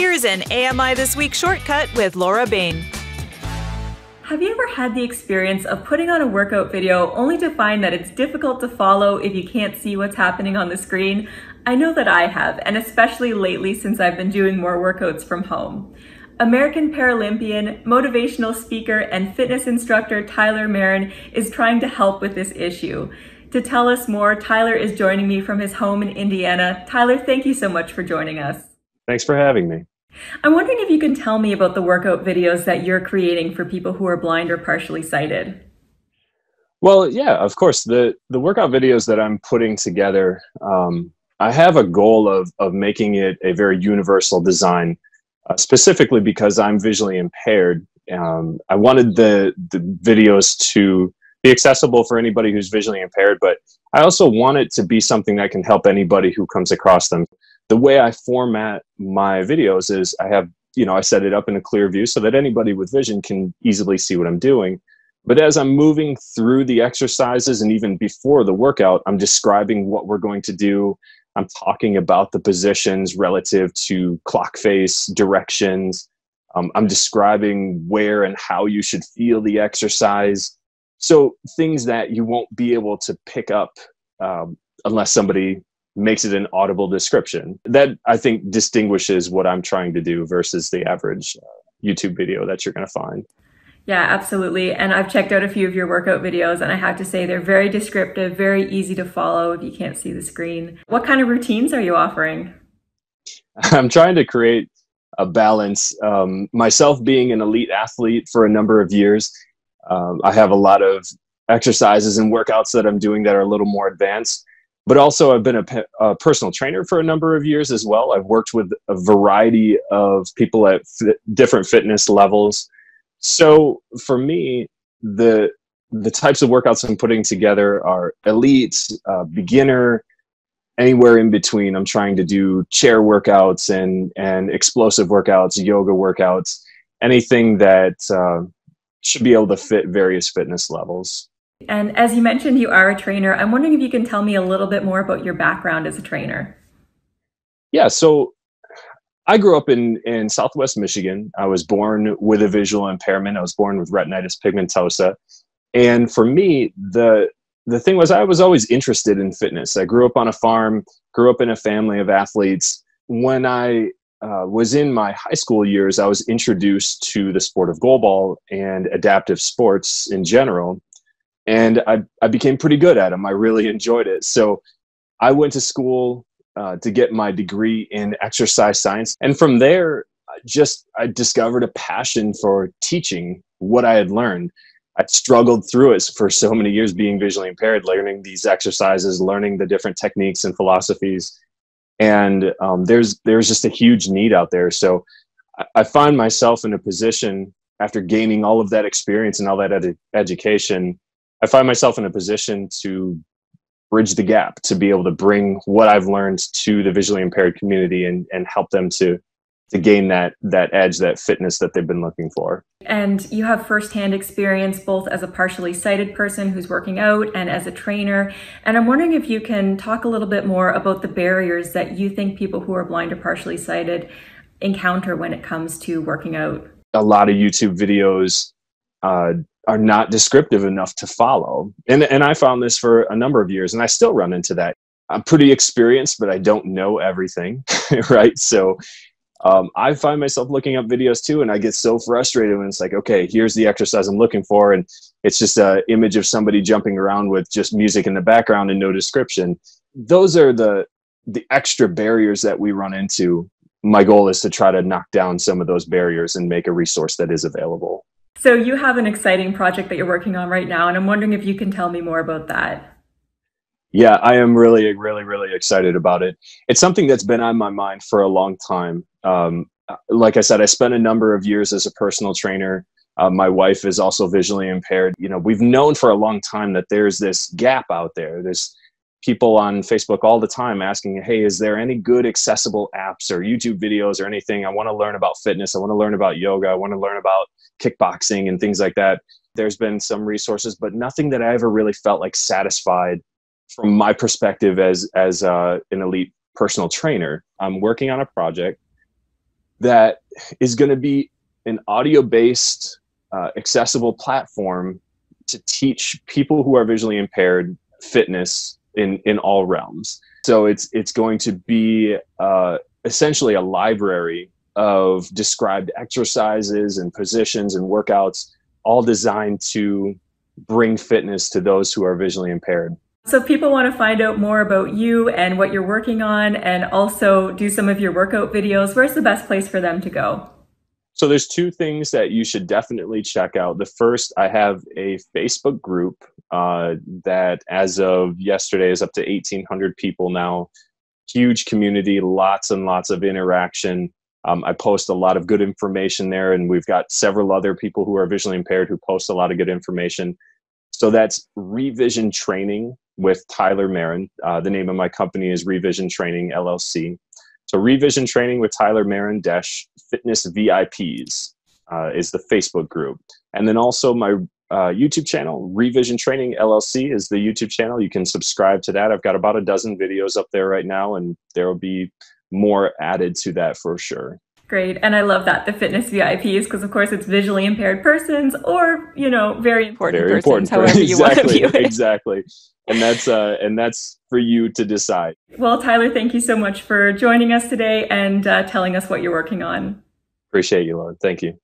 Here's an AMI This Week shortcut with Laura Bain. Have you ever had the experience of putting on a workout video only to find that it's difficult to follow if you can't see what's happening on the screen? I know that I have, and especially lately since I've been doing more workouts from home. American Paralympian, motivational speaker, and fitness instructor Tyler Marin is trying to help with this issue. To tell us more, Tyler is joining me from his home in Indiana. Tyler, thank you so much for joining us. Thanks for having me. I'm wondering if you can tell me about the workout videos that you're creating for people who are blind or partially sighted. Well, yeah, of course. The the workout videos that I'm putting together, um, I have a goal of of making it a very universal design, uh, specifically because I'm visually impaired. Um, I wanted the the videos to be accessible for anybody who's visually impaired, but I also want it to be something that can help anybody who comes across them the way I format my videos is I have, you know, I set it up in a clear view so that anybody with vision can easily see what I'm doing. But as I'm moving through the exercises and even before the workout, I'm describing what we're going to do. I'm talking about the positions relative to clock face, directions. Um, I'm describing where and how you should feel the exercise. So things that you won't be able to pick up um, unless somebody makes it an audible description. That I think distinguishes what I'm trying to do versus the average uh, YouTube video that you're going to find. Yeah, absolutely. And I've checked out a few of your workout videos, and I have to say they're very descriptive, very easy to follow if you can't see the screen. What kind of routines are you offering? I'm trying to create a balance. Um, myself being an elite athlete for a number of years, um, I have a lot of exercises and workouts that I'm doing that are a little more advanced but also I've been a, a, personal trainer for a number of years as well. I've worked with a variety of people at f- different fitness levels. So for me, the the types of workouts I'm putting together are elite, uh, beginner, anywhere in between. I'm trying to do chair workouts and and explosive workouts, yoga workouts, anything that uh, should be able to fit various fitness levels. And as you mentioned, you are a trainer. I'm wondering if you can tell me a little bit more about your background as a trainer. Yeah, so I grew up in, in Southwest Michigan. I was born with a visual impairment. I was born with retinitis pigmentosa. And for me, the, the thing was, I was always interested in fitness. I grew up on a farm, grew up in a family of athletes. When I uh, was in my high school years, I was introduced to the sport of goalball and adaptive sports in general and I, I became pretty good at them. I really enjoyed it. So I went to school uh, to get my degree in exercise science. And from there, just I discovered a passion for teaching what I had learned. I struggled through it for so many years being visually impaired, learning these exercises, learning the different techniques and philosophies. And um, there's there's just a huge need out there. So I, I find myself in a position after gaining all of that experience and all that ed- education I find myself in a position to bridge the gap, to be able to bring what I've learned to the visually impaired community and, and help them to to gain that that edge, that fitness that they've been looking for. And you have firsthand experience both as a partially sighted person who's working out and as a trainer. And I'm wondering if you can talk a little bit more about the barriers that you think people who are blind or partially sighted encounter when it comes to working out. A lot of YouTube videos uh, are not descriptive enough to follow. And, and I found this for a number of years, and I still run into that. I'm pretty experienced, but I don't know everything, right? So um, I find myself looking up videos too, and I get so frustrated when it's like, okay, here's the exercise I'm looking for, and it's just an image of somebody jumping around with just music in the background and no description. Those are the the extra barriers that we run into. My goal is to try to knock down some of those barriers and make a resource that is available. So you have an exciting project that you're working on right now, and I'm wondering if you can tell me more about that. Yeah, I am really, really, really excited about it. It's something that's been on my mind for a long time. Um, like I said, I spent a number of years as a personal trainer. Uh, my wife is also visually impaired. You know, we've known for a long time that there's this gap out there, this people on Facebook all the time asking, hey, is there any good accessible apps or YouTube videos or anything? I want to learn about fitness. I want to learn about yoga. I want to learn about kickboxing and things like that. There's been some resources, but nothing that I ever really felt like satisfied from my perspective as, as uh, an elite personal trainer. I'm working on a project that is going to be an audio based, uh, accessible platform to teach people who are visually impaired fitness in in all realms. So it's it's going to be uh, essentially a library of described exercises and positions and workouts, all designed to bring fitness to those who are visually impaired. So people want to find out more about you and what you're working on, and also do some of your workout videos. Where's the best place for them to go? So there's two things that you should definitely check out. The first, I have a Facebook group uh, that, as of yesterday, is up to 1,800 people now. Huge community, lots and lots of interaction. Um, I post a lot of good information there, and we've got several other people who are visually impaired who post a lot of good information. So that's Revision Training with Tyler Marin. Uh, the name of my company is Revision Training LLC. So revision training with Tyler Marin dash fitness VIPs uh, is the Facebook group. And then also my uh, YouTube channel, Revision Training LLC is the YouTube channel. You can subscribe to that. I've got about a dozen videos up there right now, and there will be more added to that for sure. Great. And I love that the fitness VIPs, because of course it's visually impaired persons or, you know, very important very persons, important. however you exactly, want to view it. Exactly. And that's uh and that's for you to decide. Well, Tyler, thank you so much for joining us today and uh, telling us what you're working on. Appreciate you, Lauren. Thank you.